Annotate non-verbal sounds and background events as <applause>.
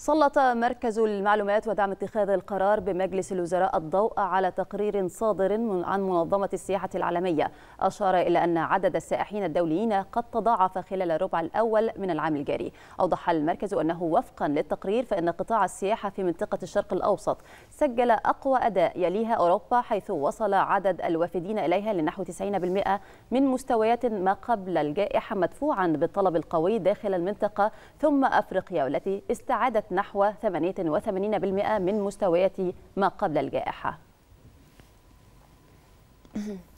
سلط مركز المعلومات ودعم اتخاذ القرار بمجلس الوزراء الضوء على تقرير صادر عن منظمة السياحة العالمية أشار إلى أن عدد السائحين الدوليين قد تضاعف خلال الربع الأول من العام الجاري أوضح المركز أنه وفقا للتقرير فإن قطاع السياحة في منطقة الشرق الأوسط سجل أقوى أداء يليها أوروبا حيث وصل عدد الوافدين إليها لنحو 90% من مستويات ما قبل الجائحة مدفوعا بالطلب القوي داخل المنطقة ثم أفريقيا والتي استعادت نحو 88% من مستويات ما قبل الجائحة. <coughs>